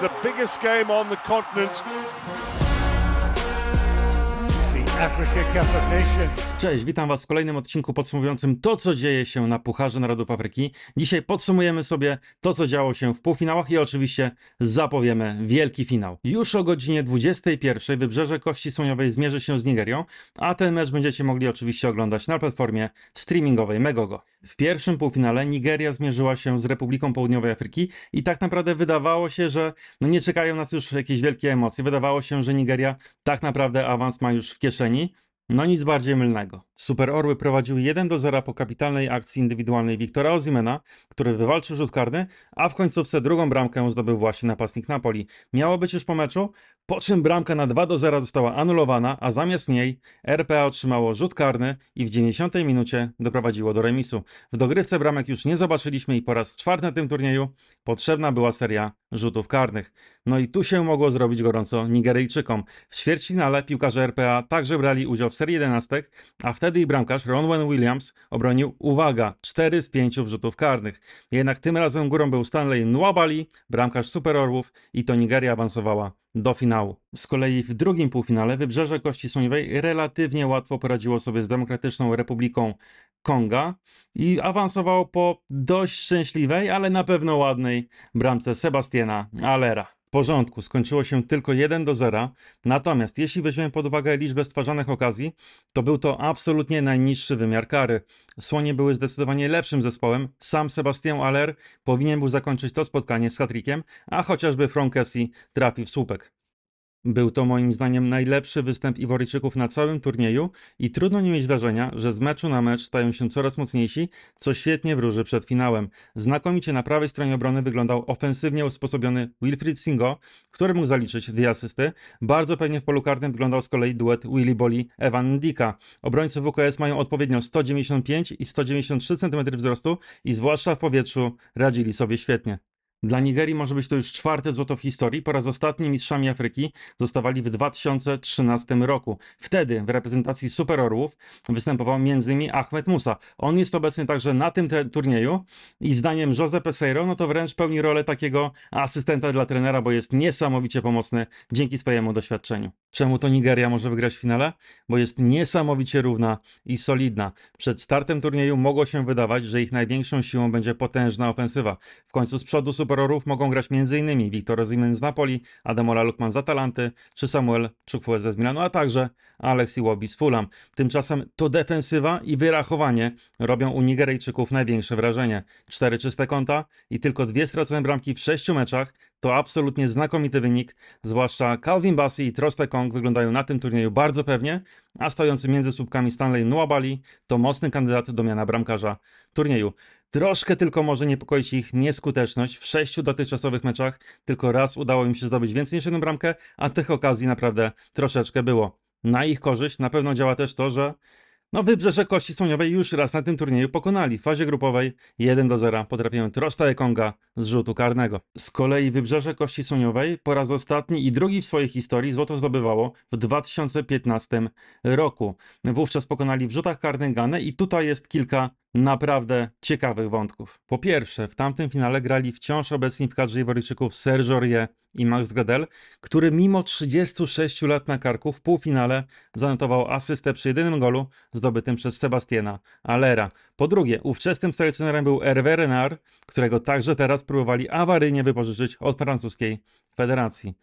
the biggest game on the continent. Cześć, witam Was w kolejnym odcinku podsumowującym to, co dzieje się na Pucharze Narodów Afryki. Dzisiaj podsumujemy sobie to, co działo się w półfinałach i oczywiście zapowiemy wielki finał. Już o godzinie 21 Wybrzeże Kości Słoniowej zmierzy się z Nigerią, a ten mecz będziecie mogli oczywiście oglądać na platformie streamingowej Megogo. W pierwszym półfinale Nigeria zmierzyła się z Republiką Południowej Afryki i tak naprawdę wydawało się, że no nie czekają nas już jakieś wielkie emocje. Wydawało się, że Nigeria tak naprawdę awans ma już w kieszeni no nic bardziej mylnego. Super Orły prowadziły 1 do 0 po kapitalnej akcji indywidualnej Wiktora Ozimena, który wywalczył rzut karny, a w końcówce drugą bramkę zdobył właśnie napastnik Napoli. Miało być już po meczu, po czym bramka na 2 do 0 została anulowana, a zamiast niej RPA otrzymało rzut karny i w 90 minucie doprowadziło do remisu. W dogrywce bramek już nie zobaczyliśmy i po raz czwarty na tym turnieju potrzebna była seria rzutów karnych. No i tu się mogło zrobić gorąco Nigeryjczykom. W ćwierćfinale piłkarze RPA także brali udział w serii jedenastek, a wtedy i bramkarz Ronwen Williams obronił, uwaga, 4 z 5 rzutów karnych. Jednak tym razem górą był Stanley Nwabali, bramkarz super orłów i to Nigeria awansowała do finału. Z kolei w drugim półfinale Wybrzeże Kości Słoniowej relatywnie łatwo poradziło sobie z Demokratyczną Republiką Konga i awansowało po dość szczęśliwej, ale na pewno ładnej bramce Sebastiana Alera. W porządku, skończyło się tylko 1 do 0. Natomiast jeśli weźmiemy pod uwagę liczbę stwarzanych okazji, to był to absolutnie najniższy wymiar kary. Słonie były zdecydowanie lepszym zespołem. Sam Sebastian Aller powinien był zakończyć to spotkanie z hatrikiem, a chociażby Frankesi trafił w słupek. Był to moim zdaniem najlepszy występ Iworyjczyków na całym turnieju i trudno nie mieć wrażenia, że z meczu na mecz stają się coraz mocniejsi, co świetnie wróży przed finałem. Znakomicie na prawej stronie obrony wyglądał ofensywnie usposobiony Wilfried Singo, który mógł zaliczyć dwie asysty. Bardzo pewnie w polu karnym wyglądał z kolei duet Willy Boli Evan Dika. Obrońcy WKS mają odpowiednio 195 i 193 cm wzrostu i zwłaszcza w powietrzu radzili sobie świetnie. Dla Nigerii może być to już czwarte złoto w historii. Po raz ostatni mistrzami Afryki zostawali w 2013 roku. Wtedy w reprezentacji Orłów występował m.in. Ahmed Musa. On jest obecny także na tym turnieju i zdaniem Jose Peseiro, no to wręcz pełni rolę takiego asystenta dla trenera, bo jest niesamowicie pomocny dzięki swojemu doświadczeniu. Czemu to Nigeria może wygrać w finale? Bo jest niesamowicie równa i solidna. Przed startem turnieju mogło się wydawać, że ich największą siłą będzie potężna ofensywa. W końcu z przodu superorów mogą grać m.in. Victor Osimhen z Napoli, Ademola Lukman z Atalanty, czy Samuel Chukwueze z Milanu, a także Alexi Iwobi z Fulham. Tymczasem to defensywa i wyrachowanie robią u Nigeryjczyków największe wrażenie. Cztery czyste konta i tylko dwie stracone bramki w sześciu meczach to absolutnie znakomity wynik, zwłaszcza Calvin Bassi i Troste Kong wyglądają na tym turnieju bardzo pewnie, a stojący między słupkami Stanley Nuabali to mocny kandydat do miana bramkarza turnieju. Troszkę tylko może niepokoić ich nieskuteczność. W sześciu dotychczasowych meczach tylko raz udało im się zdobyć więcej niż jedną bramkę, a tych okazji naprawdę troszeczkę było. Na ich korzyść na pewno działa też to, że no Wybrzeże Kości Słoniowej już raz na tym turnieju pokonali. W fazie grupowej 1 do 0 potrafiłem Trosta Ekonga z rzutu karnego. Z kolei Wybrzeże Kości Słoniowej po raz ostatni i drugi w swojej historii złoto zdobywało w 2015 roku. Wówczas pokonali w rzutach karnych Ganę i tutaj jest kilka naprawdę ciekawych wątków. Po pierwsze, w tamtym finale grali wciąż obecni w kadrze Iworyjczyków Serge Aurier i Max Gadel, który mimo 36 lat na karku w półfinale zanotował asystę przy jedynym golu zdobytym przez Sebastiana Allera. Po drugie, ówczesnym selekcjonerem był Hervé Renard, którego także teraz próbowali awaryjnie wypożyczyć od francuskiej federacji.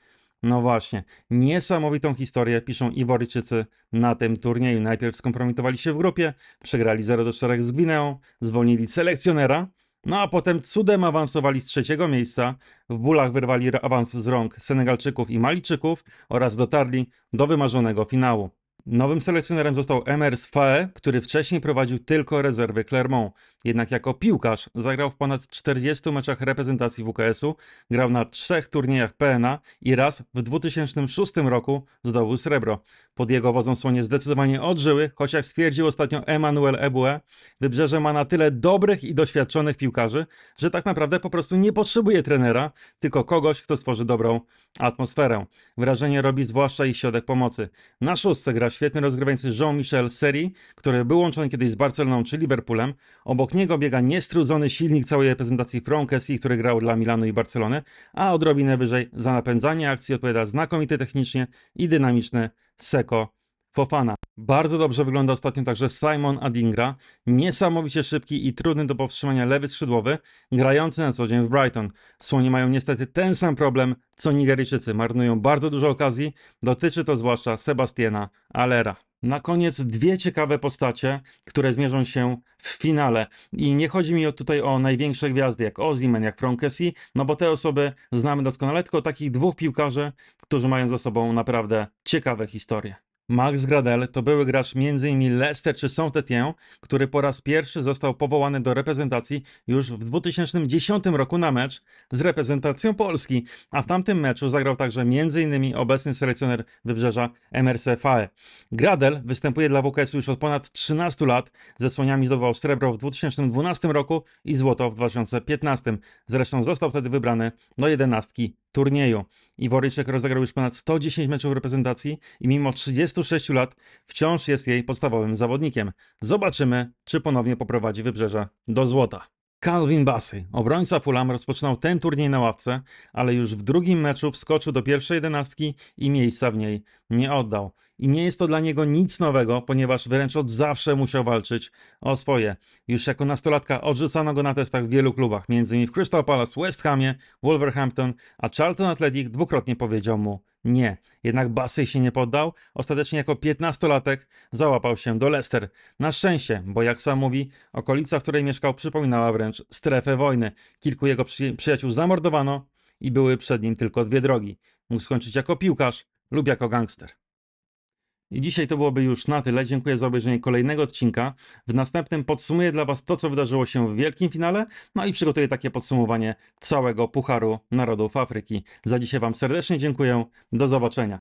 No właśnie, niesamowitą historię piszą Iworyjczycy na tym turnieju. Najpierw skompromitowali się w grupie, przegrali 0-4 z Gwineą, zwolnili selekcjonera, no a potem cudem awansowali z trzeciego miejsca, w bólach wyrwali awans z rąk Senegalczyków i Maliczyków oraz dotarli do wymarzonego finału. Nowym selekcjonerem został Emers Fae, który wcześniej prowadził tylko rezerwy Clermont. Jednak jako piłkarz zagrał w ponad 40 meczach reprezentacji WKS-u, grał na trzech turniejach PNA i raz w 2006 roku zdobył srebro. Pod jego wodzą słonie zdecydowanie odżyły, choć jak stwierdził ostatnio Emmanuel Ebue, Wybrzeże ma na tyle dobrych i doświadczonych piłkarzy, że tak naprawdę po prostu nie potrzebuje trenera, tylko kogoś, kto stworzy dobrą atmosferę. Wrażenie robi zwłaszcza ich środek pomocy. Na szóstce gra świetny rozgrywający Jean-Michel Seri, który był łączony kiedyś z Barceloną czy Liverpoolem. Obok niego biega niestrudzony silnik całej reprezentacji Frankesi, który grał dla Milanu i Barcelony, a odrobinę wyżej za napędzanie akcji odpowiada znakomity technicznie i dynamiczny Seko Fofana. Bardzo dobrze wygląda ostatnio także Simon Adingra, niesamowicie szybki i trudny do powstrzymania lewy skrzydłowy, grający na co dzień w Brighton. Słoni mają niestety ten sam problem, co Nigeryjczycy, marnują bardzo dużo okazji, dotyczy to zwłaszcza Sebastiana Alera. Na koniec dwie ciekawe postacie, które zmierzą się w finale. I nie chodzi mi tutaj o największe gwiazdy jak Oziman, jak Frankesi, no bo te osoby znamy doskonale, tylko takich dwóch piłkarzy, którzy mają za sobą naprawdę ciekawe historie. Max Gradel to były gracz m.in. Leicester czy saint Etienne, który po raz pierwszy został powołany do reprezentacji już w 2010 roku na mecz z reprezentacją Polski, a w tamtym meczu zagrał także m.in. obecny selekcjoner Wybrzeża FAE. Gradel występuje dla WKS już od ponad 13 lat, ze słoniami zdobywał srebro w 2012 roku i złoto w 2015. Zresztą został wtedy wybrany do jedenastki turnieju. Iworyczek tak rozegrał już ponad 110 meczów reprezentacji i mimo 36 lat wciąż jest jej podstawowym zawodnikiem. Zobaczymy, czy ponownie poprowadzi wybrzeże do złota. Calvin Bassey, obrońca Fulham, rozpoczynał ten turniej na ławce, ale już w drugim meczu wskoczył do pierwszej jedenastki i miejsca w niej nie oddał i nie jest to dla niego nic nowego, ponieważ wręcz od zawsze musiał walczyć o swoje. Już jako nastolatka odrzucano go na testach w wielu klubach, m.in. w Crystal Palace, West Hamie, Wolverhampton, a Charlton Athletic dwukrotnie powiedział mu nie. Jednak Bassy się nie poddał. Ostatecznie jako piętnastolatek załapał się do Leicester. Na szczęście, bo jak sam mówi, okolica, w której mieszkał, przypominała wręcz strefę wojny. Kilku jego przy przyjaciół zamordowano i były przed nim tylko dwie drogi. Mógł skończyć jako piłkarz lub jako gangster. I dzisiaj to byłoby już na tyle. Dziękuję za obejrzenie kolejnego odcinka. W następnym podsumuję dla Was to, co wydarzyło się w wielkim finale, no i przygotuję takie podsumowanie całego Pucharu Narodów Afryki. Za dzisiaj Wam serdecznie dziękuję. Do zobaczenia.